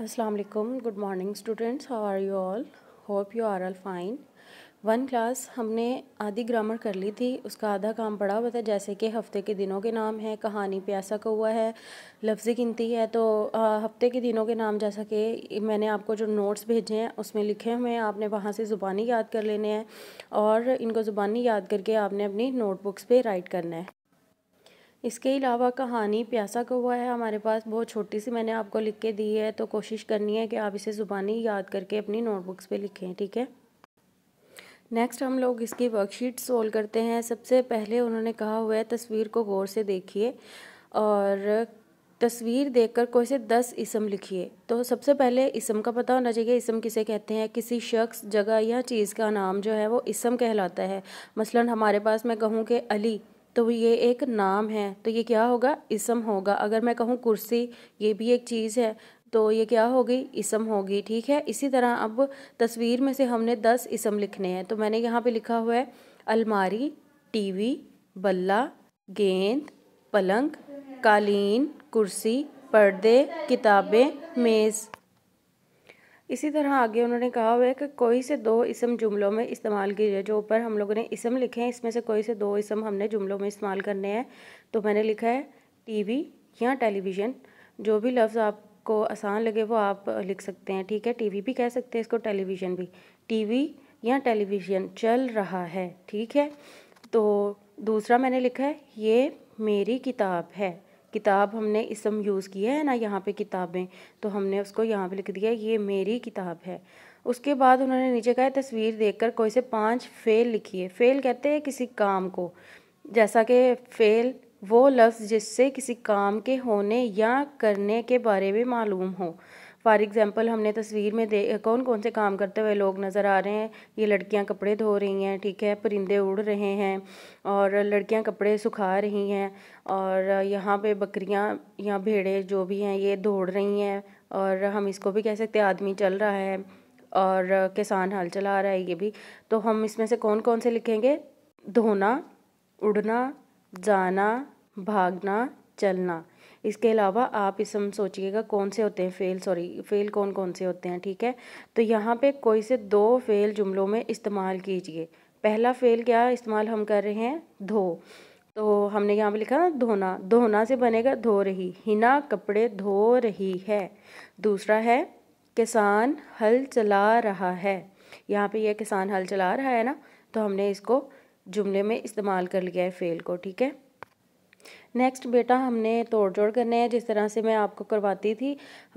अस्सलाम good morning students how are you all hope you are all fine one class हमने आधी grammar कर ली थी उसका आधा काम पड़ा हुआ था जैसे कि हफ्ते के दिनों के नाम है कहानी प्यासा का हुआ है लफ्ज़ी गिनती है तो आ, हफ्ते के दिनों के नाम जैसा कि मैंने आपको जो नोट्स भेजे हैं उसमें लिखे हुए हैं आपने वहाँ से ज़ुबानी याद कर लेने हैं और इनको ज़ुबानी याद करके आपने अपनी नोटबुक्स पर राइट करना है इसके अलावा कहानी प्यासा कौवा है हमारे पास बहुत छोटी सी मैंने आपको लिख के दी है तो कोशिश करनी है कि आप इसे ज़ुबानी याद करके अपनी नोटबुक्स पे लिखें ठीक है नेक्स्ट हम लोग इसकी वर्कशीट सोल्व करते हैं सबसे पहले उन्होंने कहा हुआ है तस्वीर को गौर से देखिए और तस्वीर देखकर कोई से दस इसम लिखिए तो सबसे पहले इसम का पता होना चाहिए इसम किसे कहते हैं किसी शख्स जगह या चीज़ का नाम जो है वो इसम कहलाता है मसलन हमारे पास मैं कहूँ कि अली तो ये एक नाम है तो ये क्या होगा इसम होगा अगर मैं कहूँ कुर्सी ये भी एक चीज़ है तो ये क्या होगी इसम होगी ठीक है इसी तरह अब तस्वीर में से हमने दस इसम लिखने हैं तो मैंने यहाँ पे लिखा हुआ है अलमारी टीवी बल्ला गेंद पलंग कालीन कुर्सी पर्दे किताबें मेज़ इसी तरह आगे उन्होंने कहा हुआ है कि कोई से दो इसम जुमलों में इस्तेमाल कीजिए जो ऊपर हम लोगों ने इसम लिखे हैं इसमें से कोई से दो इसम हमने जुमलों में इस्तेमाल करने हैं तो मैंने लिखा है टीवी या टेलीविज़न जो भी लफ्ज़ आपको आसान लगे वो आप लिख सकते हैं ठीक है टीवी भी कह सकते हैं इसको टेलीविज़न भी टीवी या टेलीविज़न चल रहा है ठीक है तो दूसरा मैंने लिखा है ये मेरी किताब है किताब हमने इसम यूज़ किया है ना यहाँ पे किताबें तो हमने उसको यहाँ पे लिख दिया ये मेरी किताब है उसके बाद उन्होंने नीचे कहा तस्वीर देखकर कोई से पांच फेल लिखिए फेल कहते हैं किसी काम को जैसा कि फेल वो लफ्ज़ जिससे किसी काम के होने या करने के बारे में मालूम हो फॉर एग्जांपल हमने तस्वीर में दे कौन कौन से काम करते हुए लोग नज़र आ रहे हैं ये लड़कियां कपड़े धो रही हैं ठीक है परिंदे उड़ रहे हैं और लड़कियां कपड़े सुखा रही हैं और यहाँ पे बकरियां या भेड़े जो भी हैं ये दौड़ रही हैं और हम इसको भी कह सकते आदमी चल रहा है और किसान हल चला रहा है ये भी तो हम इसमें से कौन कौन से लिखेंगे धोना उड़ना जाना भागना चलना इसके अलावा आप इस सोचिएगा कौन से होते हैं फेल सॉरी फेल कौन कौन से होते हैं ठीक है तो यहाँ पे कोई से दो फेल जुमलों में इस्तेमाल कीजिए पहला फेल क्या इस्तेमाल हम कर रहे हैं धो तो हमने यहाँ पे लिखा धोना धोना से बनेगा धो रही हिना कपड़े धो रही है दूसरा है किसान हल चला रहा है यहाँ पे यह किसान हल चला रहा है ना तो हमने इसको जुमले में इस्तेमाल कर लिया है फेल को ठीक है नेक्स्ट बेटा हमने तोड़ जोड़ करने हैं जिस तरह से मैं आपको करवाती थी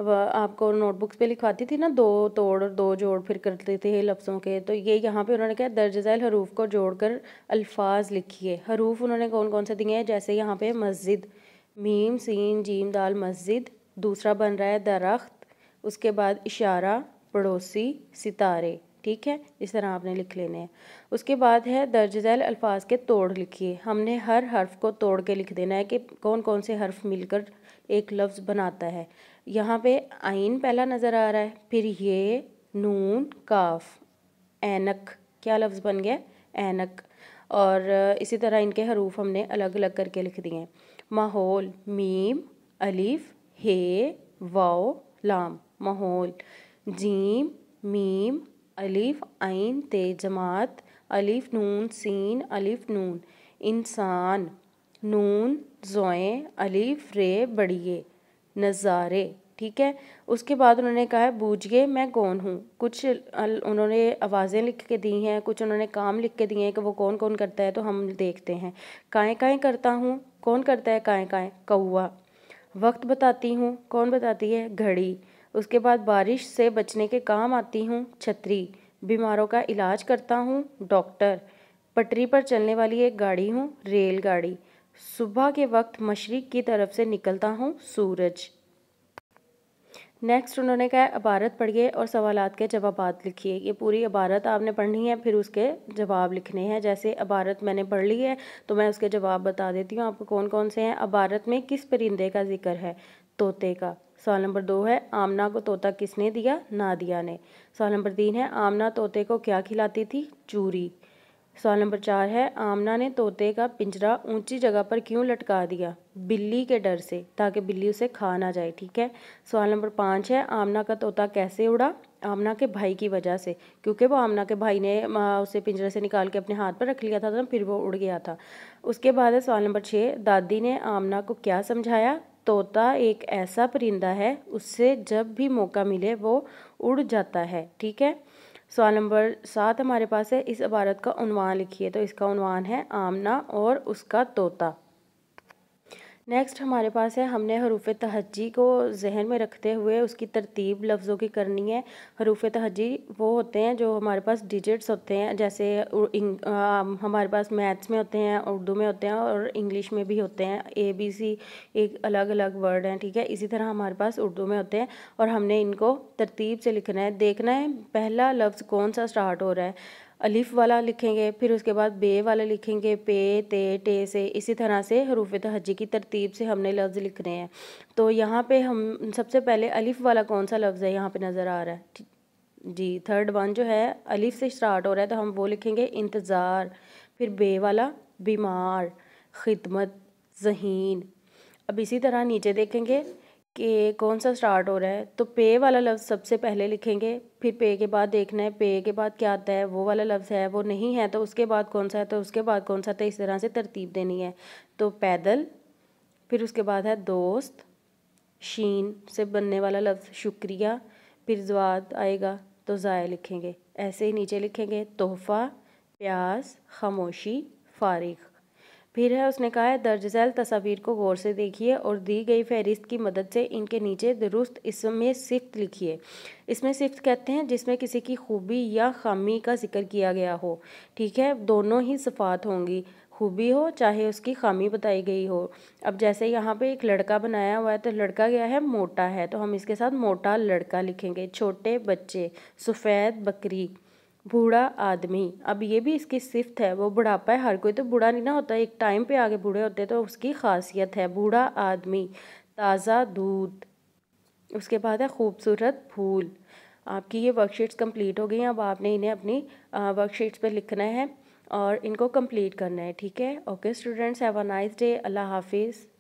आपको नोटबुक्स पे लिखवाती थी ना दो तोड़ दो जोड़ फिर करते थे लफ्ज़ों के तो ये यहाँ पे उन्होंने कहा दर्ज झैल हरूफ को जोड़कर अल्फाज लिखिए हरूफ उन्होंने कौन कौन से दिए हैं जैसे यहाँ पे मस्जिद मीम सीन जीम दाल मस्जिद दूसरा बन रहा है दरख्त उसके बाद इशारा पड़ोसी सितारे ठीक है इस तरह आपने लिख लेने हैं उसके बाद है दर्ज झैल अल्फाज के तोड़ लिखिए हमने हर हर्फ को तोड़ के लिख देना है कि कौन कौन से हर्फ मिलकर एक लफ्ज़ बनाता है यहाँ पे आइन पहला नज़र आ रहा है फिर ये नून काफ एनक क्या लफ्ज़ बन गया एनक और इसी तरह इनके हरूफ हमने अलग अलग करके लिख दिए हैं माहौल मीम अलीफ हे वाओ लाम माहौल जीम मीम अलिफ आइन ते जमात अलिफ नून सीन अलिफ नून इंसान नून जोए अलिफ रे बड़िए नज़ारे ठीक है उसके बाद उन्होंने कहा है बूझिए मैं कौन हूँ कुछ उन्होंने आवाज़ें लिख के दी हैं कुछ उन्होंने काम लिख के दिए हैं कि वो कौन कौन करता है तो हम देखते हैं काएँ काएँ करता हूँ कौन करता है काएँ काएँ कौआ वक्त बताती हूँ कौन बताती है घड़ी उसके बाद बारिश से बचने के काम आती हूँ छतरी बीमारों का इलाज करता हूँ डॉक्टर पटरी पर चलने वाली एक गाड़ी हूँ रेलगाड़ी सुबह के वक्त मशरक़ की तरफ से निकलता हूँ सूरज नेक्स्ट उन्होंने कहा इबारत पढ़िए और सवाल के जवाब लिखिए ये पूरी इबारत आपने पढ़नी है फिर उसके जवाब लिखने हैं जैसे इबारत मैंने पढ़ ली है तो मैं उसके जवाब बता देती हूँ आपको कौन कौन से हैं इबारत में किस परिंदे का जिक्र है तोते का सवाल नंबर दो है आमना को तोता किसने दिया नादिया ने सवाल नंबर तीन है आमना तोते को क्या खिलाती थी चूरी सवाल नंबर चार है आमना ने तोते का पिंजरा ऊंची जगह पर क्यों लटका दिया बिल्ली के डर से ताकि बिल्ली उसे खा ना जाए ठीक है सवाल नंबर पाँच है आमना का तोता कैसे उड़ा आमना के भाई की वजह से क्योंकि वो आमना के भाई ने उसे पिंजरे से निकाल के अपने हाथ पर रख लिया था तो फिर वो उड़ गया था उसके बाद है सवाल नंबर छः दादी ने आमना को क्या समझाया तोता एक ऐसा परिंदा है उससे जब भी मौका मिले वो उड़ जाता है ठीक है सवाल नंबर सात हमारे पास है इस इबारत का उनवान लिखिए तो इसका उनवान है आमना और उसका तोता नेक्स्ट हमारे पास है हमने हरूफ तहजी को जहन में रखते हुए उसकी तरतीब लफ्ज़ों की करनी है हरूफ तहजी वो होते हैं जो हमारे पास डिजिट्स होते हैं जैसे हमारे पास मैथ्स में होते हैं उर्दू में होते हैं और इंग्लिश में भी होते हैं ए बी सी एक अलग अलग वर्ड हैं ठीक है इसी तरह हमारे पास उर्दू में होते हैं और हमने इनको तरतीब से लिखना है देखना है पहला लफ्ज़ कौन सा स्टार्ट हो रहा है अलिफ़ वाला लिखेंगे फिर उसके बाद बे वाला लिखेंगे पे ते टे से इसी तरह से हरूफ तहजी की तरतीब से हमने लफ्ज़ लिखने हैं तो यहाँ पे हम सबसे पहले अलिफ़ वाला कौन सा लफ्ज़ है यहाँ पे नज़र आ रहा है जी थर्ड वन जो है अलिफ़ से स्टार्ट हो रहा है तो हम वो लिखेंगे इंतज़ार फिर बे वाला बीमार खिदमत जहीन अब इसी तरह नीचे देखेंगे कि कौन सा स्टार्ट हो रहा है तो पे वाला लफ्ज़ सबसे पहले लिखेंगे फिर पे के बाद देखना है पे के बाद क्या आता है वो वाला लफ्ज़ है वो नहीं है तो उसके बाद कौन सा है तो उसके बाद कौन सा तो इस तरह से तरतीब देनी है तो पैदल फिर उसके बाद है दोस्त शीन से बनने वाला लफ्ज़ शुक्रिया फिर जवाब आएगा तो ज़ाय लिखेंगे ऐसे ही नीचे लिखेंगे तोहफ़ा प्यास खामोशी फारिग फिर है उसने कहा है दर्ज झैल तस्वीर को गौर से देखिए और दी गई फहरिस्त की मदद से इनके नीचे दुरुस्त इसमें सिफ्त लिखिए इसमें सिफ्त कहते हैं जिसमें किसी की खूबी या खामी का जिक्र किया गया हो ठीक है दोनों ही सफ़ात होंगी खूबी हो चाहे उसकी खामी बताई गई हो अब जैसे यहाँ पे एक लड़का बनाया हुआ है तो लड़का क्या है मोटा है तो हम इसके साथ मोटा लड़का लिखेंगे छोटे बच्चे सफ़ेद बकरी बूढ़ा आदमी अब ये भी इसकी सिफ्त है वो बुढ़ापा है हर कोई तो बूढ़ा नहीं ना होता एक टाइम पे आगे बूढ़े होते तो उसकी खासियत है बूढ़ा आदमी ताज़ा दूध उसके बाद है खूबसूरत फूल आपकी ये वर्कशीट्स कंप्लीट हो गई हैं अब आपने इन्हें अपनी वर्कशीट्स पे लिखना है और इनको कंप्लीट करना है ठीक है okay students have a nice day अल्लाह हाफिज़